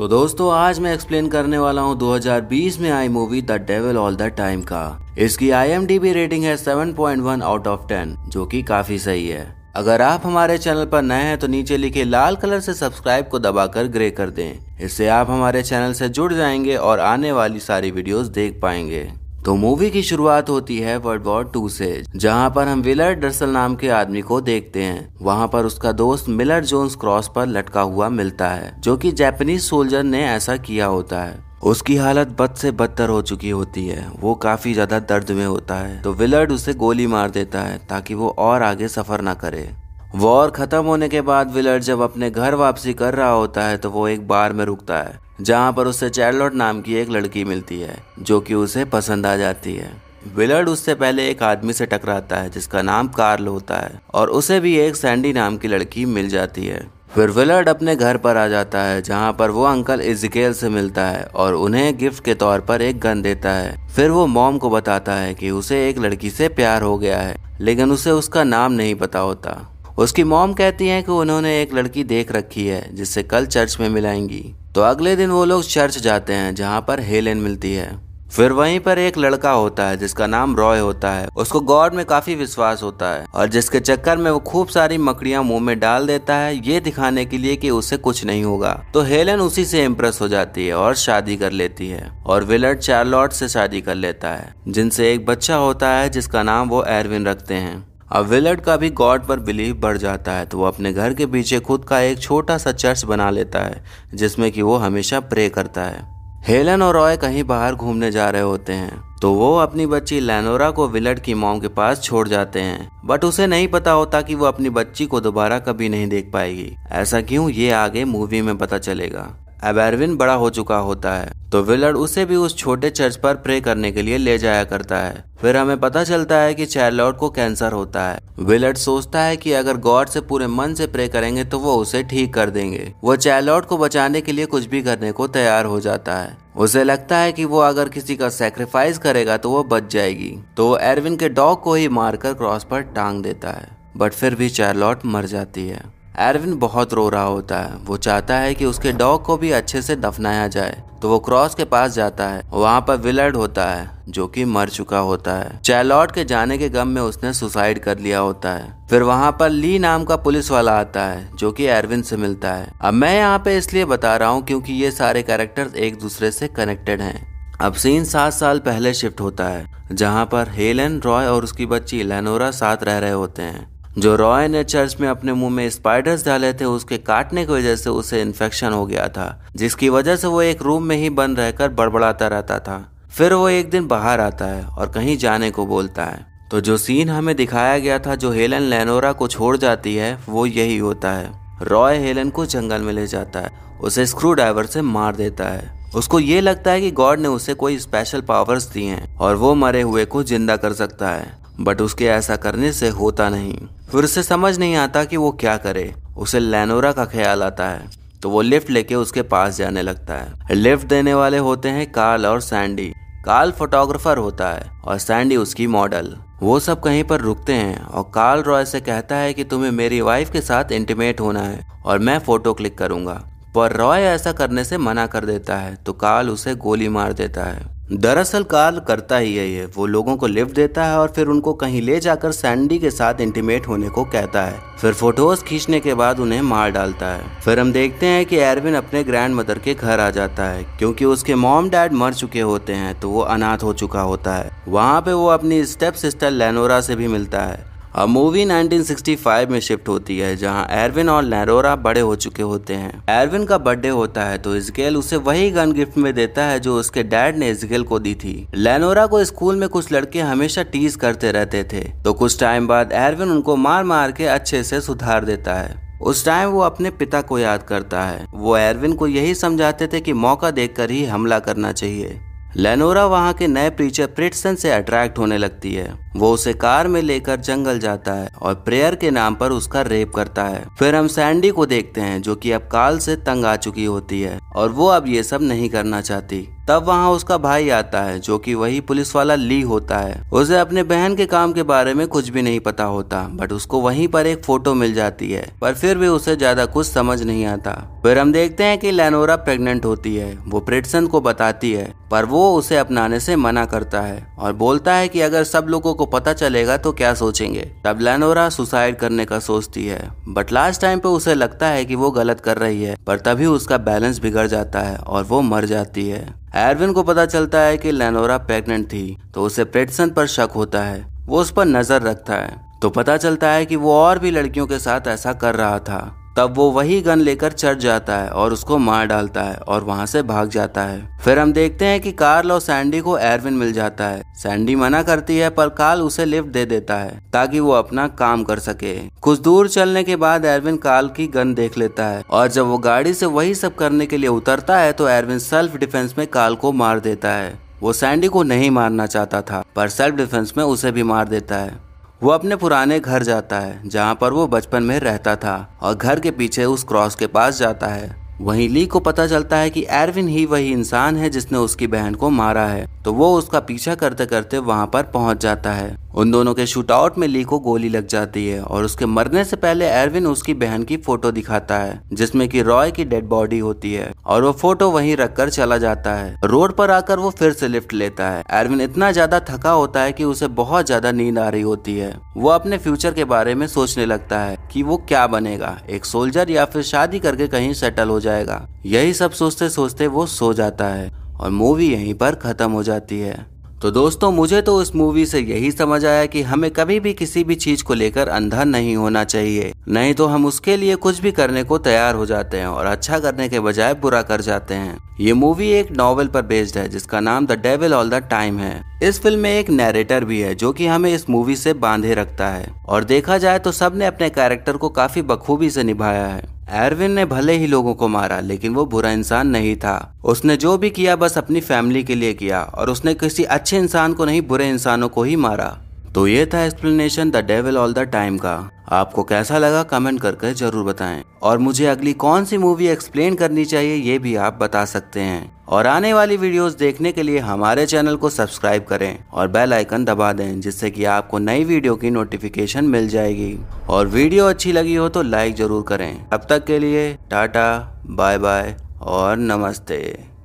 तो दोस्तों आज मैं एक्सप्लेन करने वाला हूँ 2020 में आई movie The Devil All the Time का इसकी आई रेटिंग है 7.1 आउट ऑफ 10 जो कि काफी सही है अगर आप हमारे चैनल पर नए हैं तो नीचे लिखे लाल कलर से सब्सक्राइब को दबाकर ग्रे कर दें इससे आप हमारे चैनल से जुड़ जाएंगे और आने वाली सारी वीडियोस देख पाएंगे तो मूवी की शुरुआत होती है वर्ल्ड वॉर टू से जहां पर हम विलर डर्सल नाम के आदमी को देखते हैं वहां पर उसका दोस्त मिलर जोन्स क्रॉस पर लटका हुआ मिलता है जो कि जापानीज सोल्जर ने ऐसा किया होता है उसकी हालत बद से बदतर हो चुकी होती है वो काफी ज्यादा दर्द में होता है तो विलर्ड उसे गोली मार देता है ताकि वो और आगे सफर ना करे वॉर खत्म होने के बाद विलर्ड जब अपने घर वापसी कर रहा होता है तो वो एक बार में रुकता है जहाँ पर उसे चैरलॉट नाम की एक लड़की मिलती है जो कि उसे पसंद आ जाती है विलर्ड उससे पहले एक आदमी से टकराता है जिसका नाम कार्ल होता है और उसे भी एक सैंडी नाम की लड़की मिल जाती है फिर विलर्ड अपने घर पर आ जाता है जहाँ पर वो अंकल इजिकेल से मिलता है और उन्हें गिफ्ट के तौर पर एक गन देता है फिर वो मॉम को बताता है कि उसे एक लड़की से प्यार हो गया है लेकिन उसे उसका नाम नहीं पता होता उसकी मॉम कहती हैं कि उन्होंने एक लड़की देख रखी है जिससे कल चर्च में मिलाएंगी तो अगले दिन वो लोग चर्च जाते हैं जहाँ पर हेलेन मिलती है फिर वहीं पर एक लड़का होता है जिसका नाम रॉय होता है उसको गॉड में काफी विश्वास होता है और जिसके चक्कर में वो खूब सारी मकड़ियां मुंह में डाल देता है ये दिखाने के लिए कि उसे कुछ नहीं होगा तो हेलन उसी से इम्प्रेस हो जाती है और शादी कर लेती है और विलर्ड चार्लॉट से शादी कर लेता है जिनसे एक बच्चा होता है जिसका नाम वो एरविन रखते हैं अब विलर्ड का भी गॉड पर बिलीव बढ़ जाता है तो वो अपने घर के पीछे खुद का एक छोटा सा चर्च बना लेता है जिसमें कि वो हमेशा प्रे करता है हेलन और रॉय कहीं बाहर घूमने जा रहे होते हैं तो वो अपनी बच्ची लैनोरा को विलर्ड की मॉम के पास छोड़ जाते हैं बट उसे नहीं पता होता कि वो अपनी बच्ची को दोबारा कभी नहीं देख पाएगी ऐसा क्यों ये आगे मूवी में पता चलेगा एबरविन बड़ा हो चुका होता है तो विलर्ड उसे भी उस छोटे चर्च पर प्रे करने के लिए ले जाया करता है फिर हमें पता चलता है कि चैरलॉर्ड को कैंसर होता है विलर्ड सोचता है कि अगर गॉड से पूरे मन से प्रे करेंगे तो वो उसे ठीक कर देंगे वो चैरलॉर्ड को बचाने के लिए कुछ भी करने को तैयार हो जाता है उसे लगता है कि वो अगर किसी का सेक्रीफाइस करेगा तो वो बच जाएगी तो वो एरविन के डॉग को ही मारकर क्रॉस पर टांग देता है बट फिर भी चैरलॉट मर जाती है एरविन बहुत रो रहा होता है वो चाहता है कि उसके डॉग को भी अच्छे से दफनाया जाए तो वो क्रॉस के पास जाता है वहाँ पर विलर्ड होता है जो कि मर चुका होता है चैलॉट के जाने के गम में उसने सुसाइड कर लिया होता है फिर वहाँ पर ली नाम का पुलिस वाला आता है जो कि एरविन से मिलता है अब मैं यहाँ पे इसलिए बता रहा हूँ क्योंकि ये सारे कैरेक्टर एक दूसरे से कनेक्टेड है अब सीन सात साल पहले शिफ्ट होता है जहाँ पर हेलन रॉय और उसकी बच्ची लेनोरा साथ रह रहे होते हैं जो रॉय ने चर्च में अपने मुंह में स्पाइडर्स डाले थे उसके काटने की वजह से उसे इन्फेक्शन हो गया था जिसकी वजह से वो एक रूम में ही बंद रहकर बड़बड़ाता रहता था फिर वो एक दिन बाहर आता है और कहीं जाने को बोलता है तो जो सीन हमें दिखाया गया था जो हेलन लेनोरा को छोड़ जाती है वो यही होता है रॉय हेलन को जंगल में ले जाता है उसे स्क्रू ड्राइवर से मार देता है उसको ये लगता है कि गॉड ने उसे कोई स्पेशल पावर्स दी हैं और वो मरे हुए को जिंदा कर सकता है बट उसके ऐसा करने से होता नहीं फिर उसे समझ नहीं आता कि वो क्या करे उसे लेनोरा का ख्याल आता है तो वो लिफ्ट लेके उसके पास जाने लगता है लिफ्ट देने वाले होते हैं कार्ल और सैंडी कार्ल फोटोग्राफर होता है और सैंडी उसकी मॉडल वो सब कहीं पर रुकते हैं और कार्ल रॉय से कहता है कि तुम्हें मेरी वाइफ के साथ इंटीमेट होना है और मैं फोटो क्लिक करूंगा पर रॉय ऐसा करने से मना कर देता है तो कार्ल उसे गोली मार देता है दरअसल कार्ल करता ही यही है वो लोगों को लिफ्ट देता है और फिर उनको कहीं ले जाकर सैंडी के साथ इंटीमेट होने को कहता है फिर फोटोज खींचने के बाद उन्हें मार डालता है फिर हम देखते हैं कि एरविन अपने ग्रैंड मदर के घर आ जाता है क्योंकि उसके मॉम डैड मर चुके होते हैं तो वो अनाथ हो चुका होता है वहाँ पे वो अपनी स्टेप सिस्टर लेनोरा से भी मिलता है अब मूवी 1965 में शिफ्ट होती है जहां एरविन और लैरोरा बड़े हो चुके होते हैं एरविन का बर्थडे होता है तो इसगेल उसे वही गन गिफ्ट में देता है जो उसके डैड ने इसगेल को दी थी लेनोरा को स्कूल में कुछ लड़के हमेशा टीज करते रहते थे तो कुछ टाइम बाद एरविन उनको मार मार के अच्छे से सुधार देता है उस टाइम वो अपने पिता को याद करता है वो एरविन को यही समझाते थे कि मौका देखकर ही हमला करना चाहिए लेनोरा वहाँ के नए प्रीचर प्रिटसन से अट्रैक्ट होने लगती है वो उसे कार में लेकर जंगल जाता है और प्रेयर के नाम पर उसका रेप करता है फिर हम सैंडी को देखते हैं जो कि अब काल से तंग आ चुकी होती है और वो अब ये सब नहीं करना चाहती तब वहाँ उसका भाई आता है जो कि वही पुलिस वाला ली होता है उसे अपने बहन के काम के बारे में कुछ भी नहीं पता होता बट उसको वहीं पर एक फोटो मिल जाती है पर फिर भी उसे ज्यादा कुछ समझ नहीं आता फिर हम देखते हैं कि लेनोरा प्रेग्नेंट होती है वो प्रेटसन को बताती है पर वो उसे अपनाने से मना करता है और बोलता है कि अगर सब लोगों को पता चलेगा तो क्या सोचेंगे तब लेनोरा सुसाइड करने का सोचती है बट लास्ट टाइम पे उसे लगता है कि वो गलत कर रही है पर तभी उसका बैलेंस बिगड़ जाता है और वो मर जाती है एरविन को पता चलता है कि लेनोरा प्रेग्नेंट थी तो उसे प्रेटसन पर शक होता है वो उस पर नजर रखता है तो पता चलता है कि वो और भी लड़कियों के साथ ऐसा कर रहा था तब वो वही गन लेकर चढ़ जाता है और उसको मार डालता है और वहाँ से भाग जाता है फिर हम देखते हैं कि कार्ल और सैंडी को एरविन मिल जाता है सैंडी मना करती है पर कार्ल उसे लिफ्ट दे देता है ताकि वो अपना काम कर सके कुछ दूर चलने के बाद एरविन कार्ल की गन देख लेता है और जब वो गाड़ी से वही सब करने के लिए उतरता है तो एरविन सेल्फ डिफेंस में कार्ल को मार देता है वो सैंडी को नहीं मारना चाहता था पर सेल्फ डिफेंस में उसे भी मार देता है वो अपने पुराने घर जाता है जहाँ पर वो बचपन में रहता था और घर के पीछे उस क्रॉस के पास जाता है वहीं ली को पता चलता है कि एरविन ही वही इंसान है जिसने उसकी बहन को मारा है तो वो उसका पीछा करते करते वहाँ पर पहुँच जाता है उन दोनों के शूटआउट में ली को गोली लग जाती है और उसके मरने से पहले एरविन उसकी बहन की फोटो दिखाता है जिसमें कि रॉय की डेड बॉडी होती है और वो फोटो वहीं रखकर चला जाता है रोड पर आकर वो फिर से लिफ्ट लेता है एरविन इतना ज्यादा थका होता है कि उसे बहुत ज्यादा नींद आ रही होती है वो अपने फ्यूचर के बारे में सोचने लगता है की वो क्या बनेगा एक सोल्जर या फिर शादी करके कहीं सेटल हो जाएगा यही सब सोचते सोचते वो सो जाता है और मूवी यहीं पर खत्म हो जाती है तो दोस्तों मुझे तो इस मूवी से यही समझ आया कि हमें कभी भी किसी भी चीज को लेकर अंधा नहीं होना चाहिए नहीं तो हम उसके लिए कुछ भी करने को तैयार हो जाते हैं और अच्छा करने के बजाय बुरा कर जाते हैं ये मूवी एक नॉवेल पर बेस्ड है जिसका नाम The Devil All the Time है इस फिल्म में एक नैरेटर भी है जो कि हमें इस मूवी से बांधे रखता है और देखा जाए तो सबने अपने कैरेक्टर को काफी बखूबी से निभाया है एरविन ने भले ही लोगों को मारा लेकिन वो बुरा इंसान नहीं था उसने जो भी किया बस अपनी फैमिली के लिए किया और उसने किसी अच्छे इंसान को नहीं बुरे इंसानों को ही मारा तो ये था explanation The Devil All the Time का आपको कैसा लगा कमेंट करके जरूर बताएं और मुझे अगली कौन सी मूवी एक्सप्लेन करनी चाहिए ये भी आप बता सकते हैं और आने वाली वीडियोस देखने के लिए हमारे चैनल को सब्सक्राइब करें और बेल आइकन दबा दें जिससे कि आपको नई वीडियो की नोटिफिकेशन मिल जाएगी और वीडियो अच्छी लगी हो तो लाइक जरूर करें अब तक के लिए टाटा बाय बाय और नमस्ते